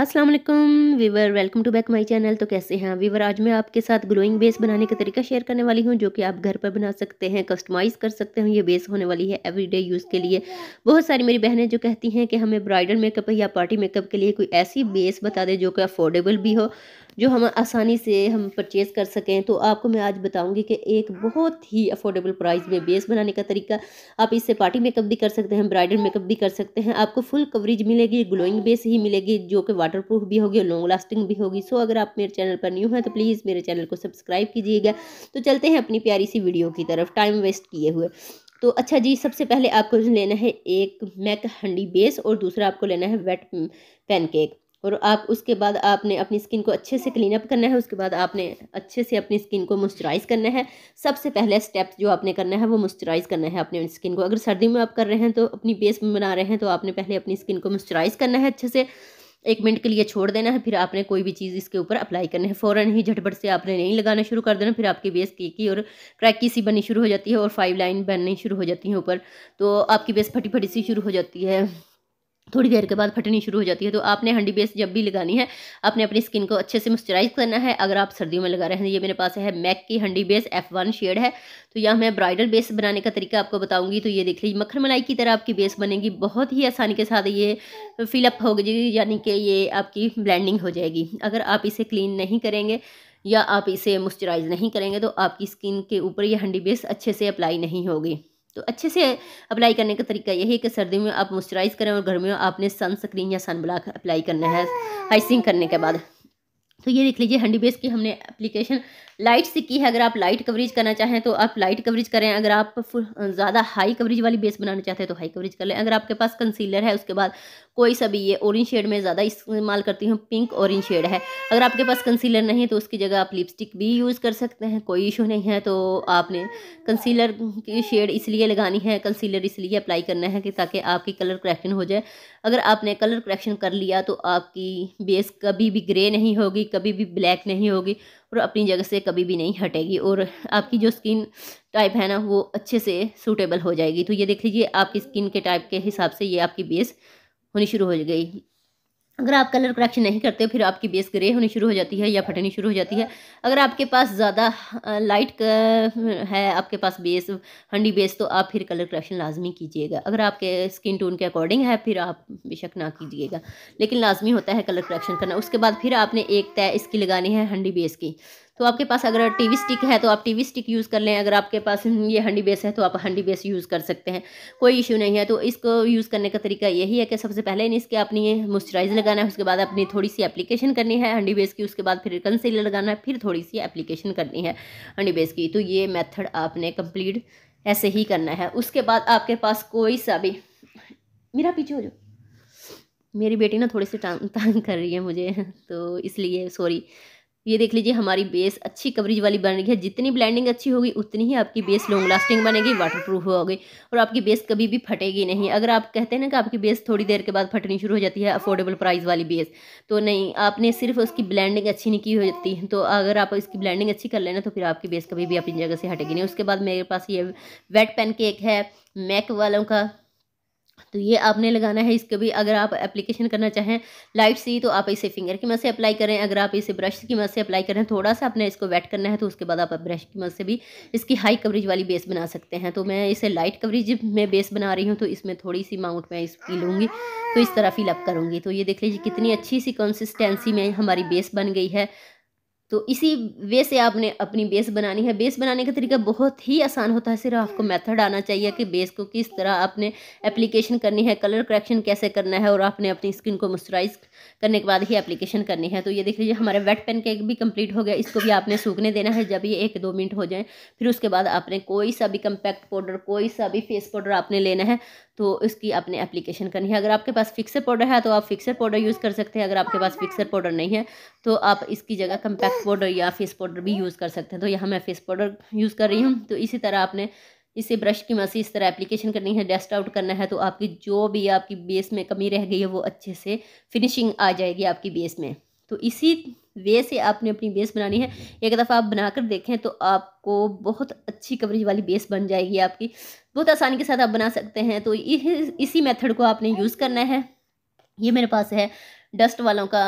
अस्सलाम वालेकुम viewer welcome to back my channel तो कैसे हैं वीवर आज मैं आपके साथ ग्लोइंग बेस बनाने का तरीका शेयर करने वाली हूं जो कि आप घर पर बना सकते हैं कस्टमाइज़ कर सकते हैं ये बेस होने वाली है एवरीडे यूज़ के लिए बहुत सारी मेरी बहनें जो कहती हैं कि हमें ब्राइडल मेकअप या पार्टी मेकअप के लिए कोई ऐसी बेस बता दें जो कि अफोर्डेबल भी हो जो हम आसानी से हम परचेज़ कर सकें तो आपको मैं आज बताऊंगी कि एक बहुत ही अफोर्डेबल प्राइस में बेस बनाने का तरीका आप इससे पार्टी मेकअप भी कर सकते हैं ब्राइडल मेकअप भी कर सकते हैं आपको फुल कवरेज मिलेगी ग्लोइंग बेस ही मिलेगी जो कि वाटर प्रूफ भी होगी और लॉन्ग लास्टिंग भी होगी सो अगर आप मेरे चैनल पर न्यू हैं तो प्लीज़ मेरे चैनल को सब्सक्राइब कीजिएगा तो चलते हैं अपनी प्यारी सी वीडियो की तरफ टाइम वेस्ट किए हुए तो अच्छा जी सबसे पहले आपको लेना है एक मैक हंडी बेस और दूसरा आपको लेना है वेट पैनकेक और आप उसके बाद आपने अपनी स्किन को अच्छे से क्लीन अप करना है उसके बाद आपने अच्छे से अपनी स्किन को मॉइस्चराइज़ करना है सबसे पहले स्टेप जो आपने करना है वो मॉइस्चराइज़ करना है अपने स्किन को अगर सर्दी में आप कर रहे हैं तो अपनी बेस बना रहे हैं तो आपने पहले अपनी स्किन को मॉइस्चराइज़ करना है अच्छे से एक मिनट के लिए छोड़ देना है फिर आपने कोई भी चीज़ इसके ऊपर अप्लाई करना है फ़ौरन ही झटपट से आपने नहीं लगाना शुरू कर देना फिर आपकी बेस केकी और क्रैकी सी बननी शुरू हो जाती है और फाइव लाइन बननी शुरू हो जाती है ऊपर तो आपकी बेस फटी फटी सी शुरू हो जाती है थोड़ी देर के बाद फटनी शुरू हो जाती है तो आपने हंडी बेस जब भी लगानी है आपने अपनी स्किन को अच्छे से मॉइस्चराइज करना है अगर आप सर्दियों में लगा रहे हैं ये मेरे पास है मैक की हंडी बेस एफ वन शेड है तो यह मैं ब्राइडल बेस बनाने का तरीका आपको बताऊंगी तो ये देख लीजिए मक्खन मलाई की तरह आपकी बेस बनेगी बहुत ही आसानी के साथ ये फिलअप हो गई यानी कि ये आपकी ब्लैंडिंग हो जाएगी अगर आप इसे क्लीन नहीं करेंगे या आप इसे मॉइस्चराइज नहीं करेंगे तो आपकी स्किन के ऊपर ये हंडी बेस अच्छे से अप्लाई नहीं होगी तो अच्छे से अप्लाई करने का तरीका यही है कि सर्दी में आप मॉइस्चराइज़ करें और गर्मियों में आपने सनस्क्रीन या सन अप्लाई करना है आइसिंग करने के बाद तो ये देख लीजिए हंडी बेस की हमने एप्लीकेशन लाइट से की है अगर आप लाइट कवरेज करना चाहें तो आप लाइट कवरेज करें अगर आप ज़्यादा हाई कवरेज वाली बेस बनाना चाहते हैं तो हाई कवरेज कर लें अगर आपके पास कंसीलर है उसके बाद कोई सा भी ये ऑरेंज शेड में ज़्यादा इस्तेमाल करती हूँ पिंक ऑरेंज शेड है अगर आपके पास कंसीलर नहीं तो उसकी जगह आप लिपस्टिक भी यूज़ कर सकते हैं कोई इशू नहीं है तो आपने कंसीलर की शेड इसलिए लगानी है कंसीलर इसलिए अप्लाई करना है कि ताकि आपकी कलर करेक्शन हो जाए अगर आपने कलर करेक्शन कर लिया तो आपकी बेस कभी भी ग्रे नहीं होगी कभी भी ब्लैक नहीं होगी और अपनी जगह से कभी भी नहीं हटेगी और आपकी जो स्किन टाइप है ना वो अच्छे से सूटेबल हो जाएगी तो ये देख लीजिए आपकी स्किन के टाइप के हिसाब से ये आपकी बेस होनी शुरू हो गई अगर आप कलर करेक्शन नहीं करते फिर आपकी बेस ग्रे होनी शुरू हो जाती है या फटनी शुरू हो जाती है अगर आपके पास ज़्यादा लाइट है आपके पास बेस हंडी बेस तो आप फिर कलर करेक्शन लाजमी कीजिएगा अगर आपके स्किन टोन के अकॉर्डिंग है फिर आप बेशक ना कीजिएगा लेकिन लाजमी होता है कलर करेक्शन करना उसके बाद फिर आपने एक तय इसकी लगानी है हंडी बेस की तो आपके पास अगर टीवी स्टिक है तो आप टीवी स्टिक यूज़ कर लें अगर आपके पास ये हंडी बेस है तो आप हंडी बेस यूज़ कर सकते हैं कोई इशू नहीं है तो इसको यूज़ करने का तरीका यही है कि सबसे पहले इन इसके अपनी मॉइस्चराइज लगाना है उसके बाद अपनी थोड़ी सी एप्लीकेशन करनी है हंडी बेस की उसके बाद फिर कंसीलर लगाना है फिर थोड़ी सी एप्लीकेशन करनी है हंडी बेस की तो ये मैथड आपने कंप्लीट ऐसे ही करना है उसके बाद आपके पास कोई सा भी मेरा पीछे हो जाओ मेरी बेटी ना थोड़ी सी टांग तंग कर रही है मुझे तो इसलिए सॉरी ये देख लीजिए हमारी बेस अच्छी कवरेज वाली बन रही है जितनी ब्लेंडिंग अच्छी होगी उतनी ही आपकी बेस लॉन्ग लास्टिंग बनेगी वाटरप्रूफ होगी और आपकी बेस कभी भी फटेगी नहीं अगर आप कहते हैं ना कि आपकी बेस थोड़ी देर के बाद फटनी शुरू हो जाती है अफोर्डेबल प्राइस वाली बेस तो नहीं आपने सिर्फ उसकी ब्लैंडिंग अच्छी नहीं की होती तो अगर आप इसकी ब्लैंडिंग अच्छी कर लेना तो फिर आपकी बेस कभी भी अपनी जगह से हटेगी नहीं उसके बाद मेरे पास ये वेट पेन केक है मैक वालों का तो ये आपने लगाना है इसके भी अगर आप एप्लीकेशन करना चाहें लाइट सी तो आप इसे फिंगर की मदद से अप्लाई करें अगर आप इसे ब्रश की मदद से अप्लाई करें थोड़ा सा आपने इसको वेट करना है तो उसके बाद आप ब्रश की मदद से भी इसकी हाई कवरेज वाली बेस बना सकते हैं तो मैं इसे लाइट कवरेज में बेस बना रही हूँ तो इसमें थोड़ी सी अमाउंट में इसकी लूँगी तो इस तरह फिलअप करूँगी तो ये देख लीजिए कितनी अच्छी सी कंसिस्टेंसी में हमारी बेस बन गई है तो इसी वे से आपने अपनी बेस बनानी है बेस बनाने का तरीका बहुत ही आसान होता है सिर्फ आपको मेथड आना चाहिए कि बेस को किस तरह आपने एप्लीकेशन करनी है कलर करेक्शन कैसे करना है और आपने अपनी स्किन को मॉइस्चराइज करने के बाद ही एप्लीकेशन करनी है तो ये देख लीजिए हमारे वेट पेन केक भी कम्प्लीट हो गया इसको भी आपने सूखने देना है जब ये एक दो मिनट हो जाए फिर उसके बाद आपने कोई सा भी कम्पैक्ट पाउडर कोई सा भी फेस पाउडर आपने लेना है तो इसकी आपने एप्लीकेशन करनी है अगर आपके पास फिक्सर पाउडर है तो आप फिक्सर पाउडर यूज़ कर सकते हैं अगर आपके पास फिक्सर पाउडर नहीं है तो आप इसकी जगह कम्पैक्ट पाउडर या फेस पाउडर भी यूज़ कर सकते हैं तो यहाँ मैं फेस पाउडर यूज़ कर रही हूँ तो इसी तरह आपने इसे ब्रश की मसी इस तरह एप्लीकेशन करनी है डस्ट आउट करना है तो आपकी जो भी आपकी बेस में कमी रह गई है वो अच्छे से फिनिशिंग आ जाएगी आपकी बेस में तो इसी वे से आपने अपनी बेस बनानी है हम्म। एक दफ़ा आप बनाकर देखें तो आपको बहुत अच्छी कवरेज वाली बेस बन जाएगी आपकी बहुत आसानी के साथ आप बना सकते हैं तो इस, इसी मेथड को आपने यूज़ करना है ये मेरे पास है डस्ट वालों का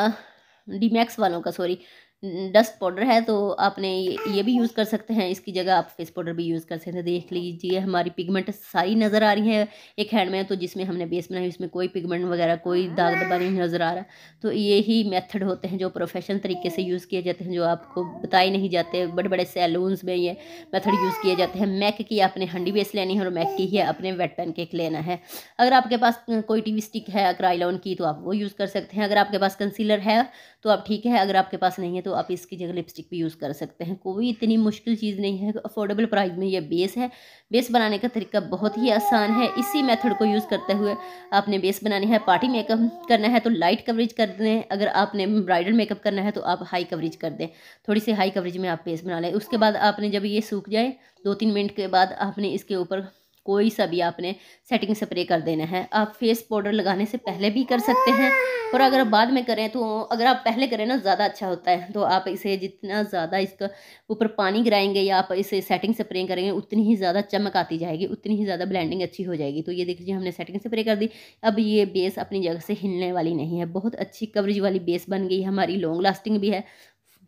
डीमैक्स वालों का सॉरी डस्ट पाउडर है तो आपने ये भी यूज़ कर सकते हैं इसकी जगह आप फेस पाउडर भी यूज़ कर सकते हैं देख लीजिए हमारी पिगमेंट सारी नज़र आ रही है एक हैंड में तो जिसमें हमने बेस बनाई उसमें कोई पिगमेंट वगैरह कोई दाग दबा नहीं नज़र आ रहा तो ये ही मेथड होते हैं जो प्रोफेशनल तरीके से यूज़ किए जाते हैं जो आपको बताए नहीं जाते बड़े बड़े सैलूनस में ये मेथड यूज़ किए जाते हैं मैक की आपने हंडी बेस लेनी है और मैक की ही अपने वेट पेन केक लेना है अगर आपके पास कोई टी स्टिक है अक्राइलॉन की तो आप वो यूज़ कर सकते हैं अगर आपके पास कंसीलर है तो आप ठीक है अगर आपके पास नहीं है तो आप इसकी जगह लिपस्टिक भी यूज़ कर सकते हैं कोई इतनी मुश्किल चीज़ नहीं है अफोर्डेबल प्राइस में यह बेस है बेस बनाने का तरीका बहुत ही आसान है इसी मेथड को यूज़ करते हुए आपने बेस बनानी है पार्टी मेकअप करना है तो लाइट कवरेज कर दें अगर आपने ब्राइडल मेकअप करना है तो आप हाई कवरेज कर दें थोड़ी सी हाई कवरेज में आप बेस बना लें उसके बाद आपने जब ये सूख जाए दो तीन मिनट के बाद आपने इसके ऊपर कोई सा भी आपने सेटिंग स्प्रे कर देना है आप फेस पाउडर लगाने से पहले भी कर सकते हैं और अगर आप बाद में करें तो अगर आप पहले करें ना ज़्यादा अच्छा होता है तो आप इसे जितना ज़्यादा इसका ऊपर पानी गिराएंगे या आप इसे सेटिंग स्प्रे करेंगे उतनी ही ज़्यादा चमक आती जाएगी उतनी ही ज़्यादा ब्लैंडिंग अच्छी हो जाएगी तो ये देख लीजिए हमने सेटिंग स्प्रे कर दी अब ये बेस अपनी जगह से हिलने वाली नहीं है बहुत अच्छी कवरेज वाली बेस बन गई हमारी लॉन्ग लास्टिंग भी है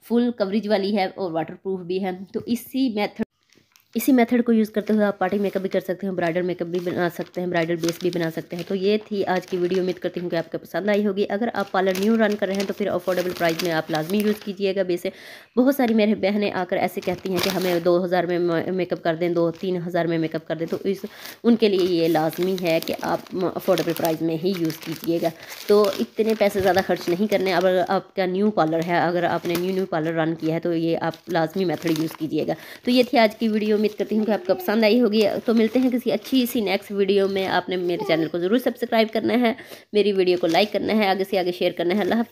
फुल कवरेज वाली है और वाटर प्रूफ भी है तो इसी मैथड इसी मेथड को यूज़ करते हुए आप पार्टी मेकअप भी कर सकते हैं ब्राइडल मेकअप भी बना सकते हैं ब्राइडल बेस भी बना सकते हैं तो ये थी आज की वीडियो उम्मीद करती हूँ कि आपको पसंद आई होगी अगर आप पार्लर न्यू रन कर रहे हैं तो फिर अफोर्डेबल प्राइस में आप लाजमी यूज़ कीजिएगा बेसे बहुत सारी मेरे बहनें आकर ऐसे कहती हैं कि हमें दो हज़ार में मेकअप कर दें दो तीन हज़ार में मेकअप कर दें तो इस उनके लिए ये लाजमी है कि आप अफोर्डेबल प्राइज में ही यूज़ कीजिएगा तो इतने पैसे ज़्यादा खर्च नहीं करने अगर आपका न्यू पार्लर है अगर आपने न्यू न्यू पार्लर रन किया है तो ये आप लाजमी मेथड यूज़ कीजिएगा तो ये थी आज की वीडियो में उम्मीद करती हूँ कि आपको पसंद आई होगी तो मिलते हैं किसी अच्छी सी नेक्स्ट वीडियो में आपने मेरे चैनल को ज़रूर सब्सक्राइब करना है मेरी वीडियो को लाइक करना है आगे से आगे शेयर करना है अल्लाह